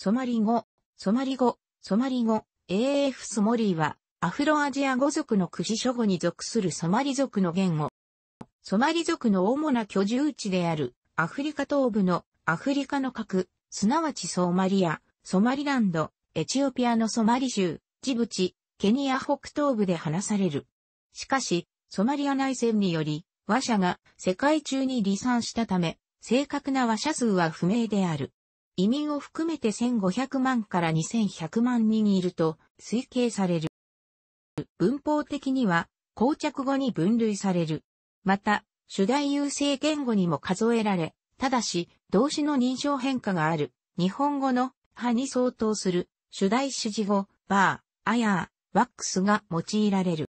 ソマリ語、ソマリ語、ソマリ語、AF ソモリーは、アフロアジア語族のクシ諸語に属するソマリ族の言語。ソマリ族の主な居住地である、アフリカ東部のアフリカの核、すなわちソーマリア、ソマリランド、エチオピアのソマリ州、ジブチ、ケニア北東部で話される。しかし、ソマリア内戦により、和者が世界中に離散したため、正確な和者数は不明である。移民を含めて1500万から2100万人いると推計される。文法的には、膠着語に分類される。また、主題優勢言語にも数えられ、ただし、動詞の認証変化がある、日本語の、派に相当する、主題主事語、バー、アヤー、ワックスが用いられる。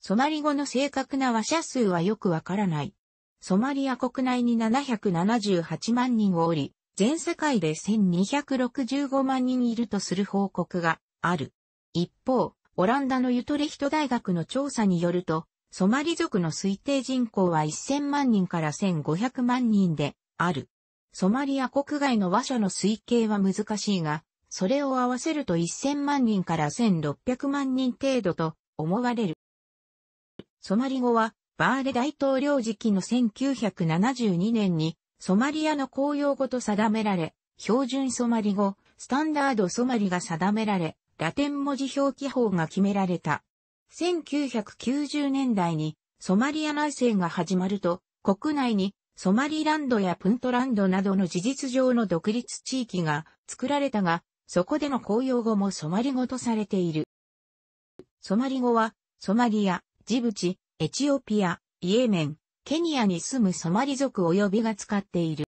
ソマリ語の正確な話者数はよくわからない。ソマリア国内に778万人をおり、全世界で1265万人いるとする報告がある。一方、オランダのユトレヒト大学の調査によると、ソマリ族の推定人口は1000万人から1500万人である。ソマリア国外の和者の推計は難しいが、それを合わせると1000万人から1600万人程度と思われる。ソマリ語は、バーレ大統領時期の1972年にソマリアの公用語と定められ、標準ソマリ語、スタンダードソマリが定められ、ラテン文字表記法が決められた。1990年代にソマリア内政が始まると、国内にソマリランドやプントランドなどの事実上の独立地域が作られたが、そこでの公用語もソマリ語とされている。ソマリ語は、ソマリア、ジブチ、エチオピア、イエメン、ケニアに住むソマリ族及びが使っている。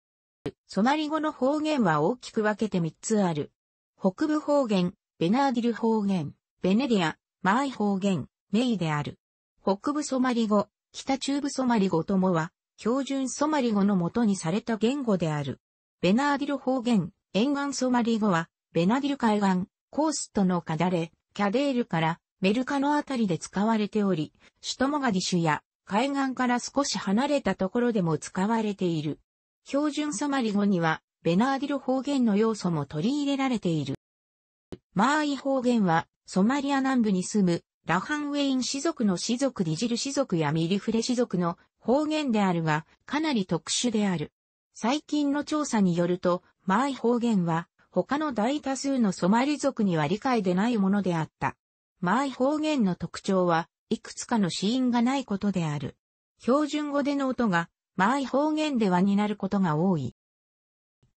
ソマリ語の方言は大きく分けて3つある。北部方言、ベナーディル方言、ベネディア、マーイ方言、メイである。北部ソマリ語、北中部ソマリ語ともは、標準ソマリ語の元にされた言語である。ベナーディル方言、沿岸ソマリ語は、ベナディル海岸、コーストのカダレ、キャデールから、メルカのあたりで使われており、ュトモガディシュや海岸から少し離れたところでも使われている。標準サマリ語には、ベナーディル方言の要素も取り入れられている。マーイ方言は、ソマリア南部に住む、ラハンウェイン氏族の氏族ディジル氏族やミリフレ氏族の方言であるが、かなり特殊である。最近の調査によると、マーイ方言は、他の大多数のソマリ族には理解でないものであった。マーイ方言の特徴は、いくつかの子音がないことである。標準語での音が、マーイ方言ではになることが多い。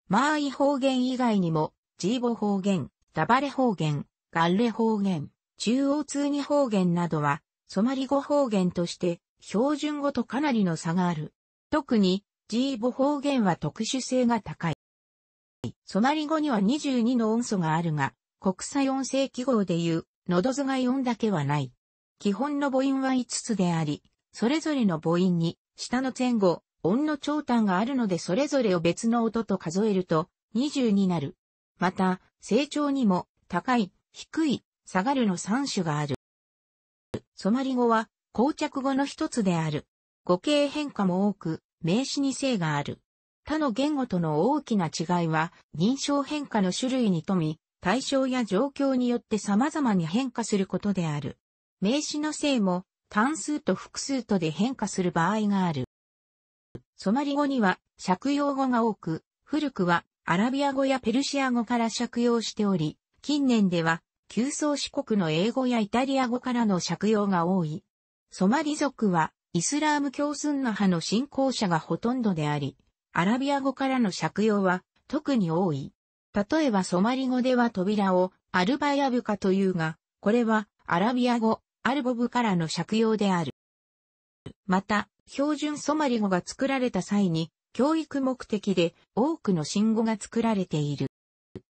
マーイ方言以外にも、ジーボ方言、ダバレ方言、ガッレ方言、中央通に方言などは、ソマリ語方言として、標準語とかなりの差がある。特に、ジーボ方言は特殊性が高い。ソマリ語には22の音素があるが、国際音声記号でいう、喉頭蓋音だけはない。基本の母音は5つであり、それぞれの母音に、下の前後、音の長短があるのでそれぞれを別の音と数えると、20になる。また、成長にも、高い、低い、下がるの3種がある。ソマリ語は、膠着語の一つである。語形変化も多く、名詞に性がある。他の言語との大きな違いは、認証変化の種類に富み、対象や状況によって様々に変化することである。名詞の性も単数と複数とで変化する場合がある。ソマリ語には借用語が多く、古くはアラビア語やペルシア語から借用しており、近年では旧宗四国の英語やイタリア語からの借用が多い。ソマリ族はイスラーム教スンナ派の信仰者がほとんどであり、アラビア語からの借用は特に多い。例えばソマリ語では扉をアルバヤブカというが、これはアラビア語、アルボブからの借用である。また、標準ソマリ語が作られた際に、教育目的で多くの新語が作られている。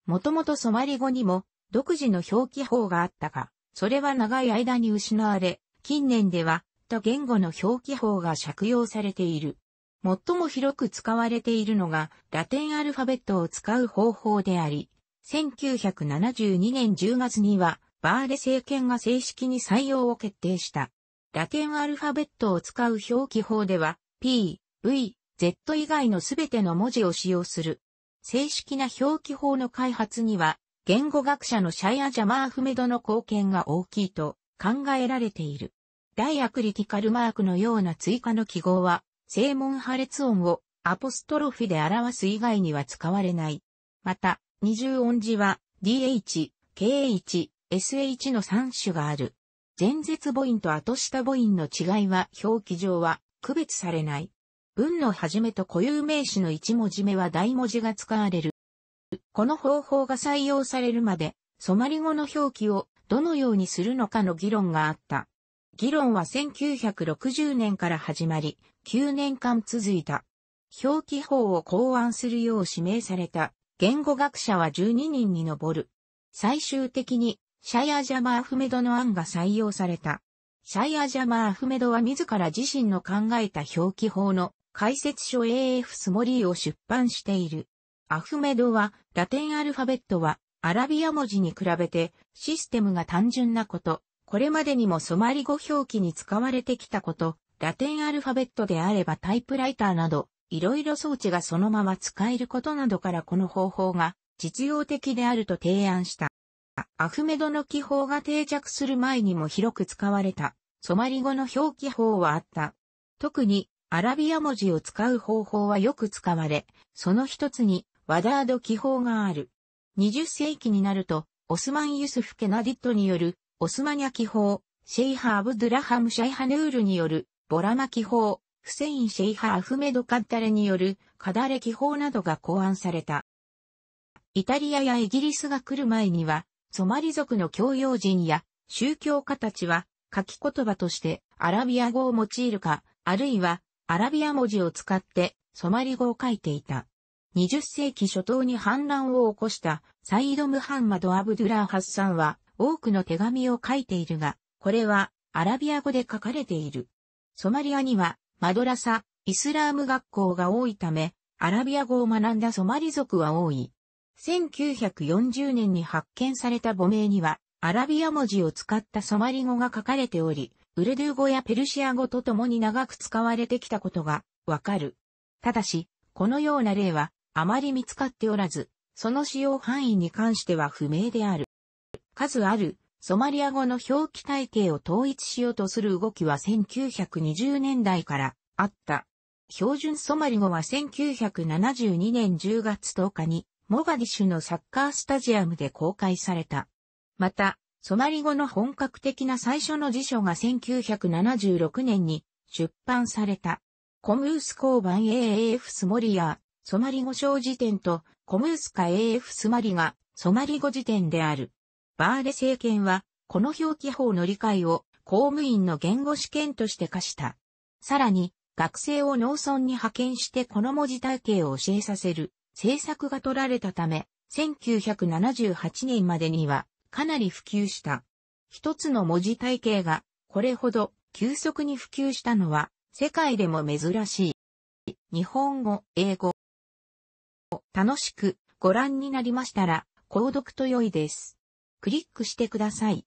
もともとソマリ語にも独自の表記法があったが、それは長い間に失われ、近年では、と言語の表記法が借用されている。最も広く使われているのが、ラテンアルファベットを使う方法であり、1972年10月には、バーレ政権が正式に採用を決定した。ラテンアルファベットを使う表記法では、P、V、Z 以外のすべての文字を使用する。正式な表記法の開発には、言語学者のシャイア・ジャマーフメドの貢献が大きいと考えられている。ダイアクリティカルマークのような追加の記号は、正門破裂音をアポストロフィで表す以外には使われない。また、二重音字は DH、KH、SH の3種がある。前絶母音と後下母音の違いは表記上は区別されない。文の始めと固有名詞の1文字目は大文字が使われる。この方法が採用されるまで、ソマリ語の表記をどのようにするのかの議論があった。議論は1960年から始まり、9年間続いた。表記法を考案するよう指名された言語学者は12人に上る。最終的にシャイア・ジャマ・アフメドの案が採用された。シャイア・ジャマ・アフメドは自ら自身の考えた表記法の解説書 AF スモリーを出版している。アフメドは、ラテンアルファベットは、アラビア文字に比べて、システムが単純なこと、これまでにもソマリ語表記に使われてきたこと、ラテンアルファベットであればタイプライターなど、いろいろ装置がそのまま使えることなどからこの方法が実用的であると提案した。アフメドの記法が定着する前にも広く使われた、ソマリ語の表記法はあった。特に、アラビア文字を使う方法はよく使われ、その一つに、ワダード記法がある。20世紀になると、オスマン・ユスフ・ケナディットによる、オスマニャ記法、シェイハ・アブドゥラハム・シャイハヌールによる、ボラマ記法、フセイン・シェイハ・アフメド・カッタレによる、カダレ記法などが考案された。イタリアやイギリスが来る前には、ソマリ族の教養人や宗教家たちは書き言葉としてアラビア語を用いるか、あるいはアラビア文字を使ってソマリ語を書いていた。20世紀初頭に反乱を起こしたサイド・ムハンマド・アブドゥラー・ハッサンは多くの手紙を書いているが、これはアラビア語で書かれている。ソマリアにはマドラサ、イスラーム学校が多いため、アラビア語を学んだソマリ族は多い。1940年に発見された母名には、アラビア文字を使ったソマリ語が書かれており、ウルドゥー語やペルシア語と共に長く使われてきたことがわかる。ただし、このような例はあまり見つかっておらず、その使用範囲に関しては不明である。数あるソマリア語の表記体系を統一しようとする動きは1920年代からあった。標準ソマリ語は1972年10月10日にモガディシュのサッカースタジアムで公開された。また、ソマリ語の本格的な最初の辞書が1976年に出版された。コムース交番 AAF スモリア、ソマリ語小辞典とコムースカ AAF スマリがソマリ語辞典である。バーレ政権は、この表記法の理解を公務員の言語試験として課した。さらに、学生を農村に派遣してこの文字体系を教えさせる制作が取られたため、1978年までにはかなり普及した。一つの文字体系がこれほど急速に普及したのは世界でも珍しい。日本語、英語。楽しくご覧になりましたら、購読と良いです。クリックしてください。